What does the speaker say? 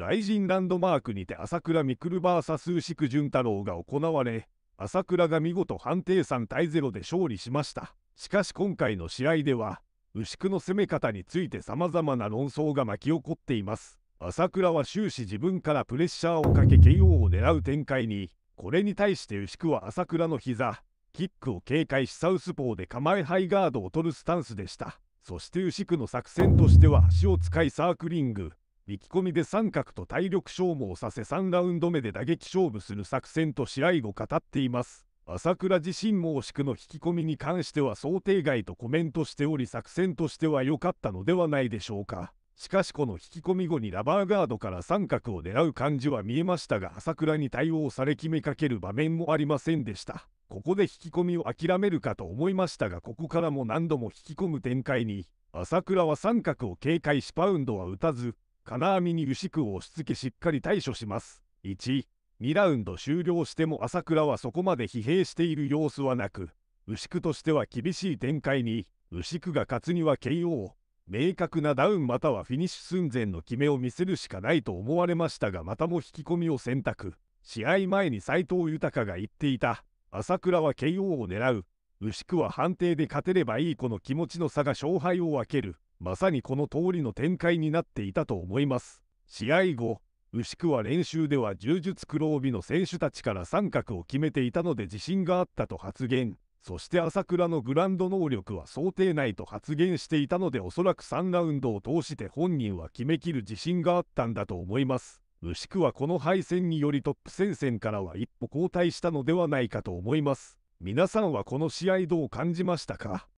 雷神ランドマークにて朝倉未来 VS 牛久潤太郎が行われ、朝倉が見事判定3対0で勝利しました。しかし今回の試合では、牛久の攻め方について様々な論争が巻き起こっています。朝倉は終始自分からプレッシャーをかけ KO を狙う展開に、これに対して牛久は朝倉の膝、キックを警戒しサウスポーで構えハイガードを取るスタンスでした。そして牛久の作戦としては足を使いサークリング、力込みで三角と体力消耗させ3ラウンド目で打撃勝負する作戦と試合後語っています。朝倉自身も惜しくの引き込みに関しては想定外とコメントしており作戦としては良かったのではないでしょうか。しかしこの引き込み後にラバーガードから三角を狙う感じは見えましたが朝倉に対応され決めかける場面もありませんでした。ここで引き込みを諦めるかと思いましたがここからも何度も引き込む展開に朝倉は三角を警戒しパウンドは打たず金網に牛久を押し付けしっかり対処します。1、2ラウンド終了しても朝倉はそこまで疲弊している様子はなく、牛久としては厳しい展開に、牛久が勝つには KO、明確なダウンまたはフィニッシュ寸前の決めを見せるしかないと思われましたがまたも引き込みを選択。試合前に斎藤豊が言っていた、朝倉は KO を狙う、牛久は判定で勝てればいいこの気持ちの差が勝敗を分ける。まさにこの通りの展開になっていたと思います。試合後、牛久は練習では柔術黒帯の選手たちから三角を決めていたので自信があったと発言。そして朝倉のグランド能力は想定内と発言していたのでおそらく3ラウンドを通して本人は決めきる自信があったんだと思います。牛久はこの敗戦によりトップ戦線からは一歩後退したのではないかと思います。皆さんはこの試合どう感じましたか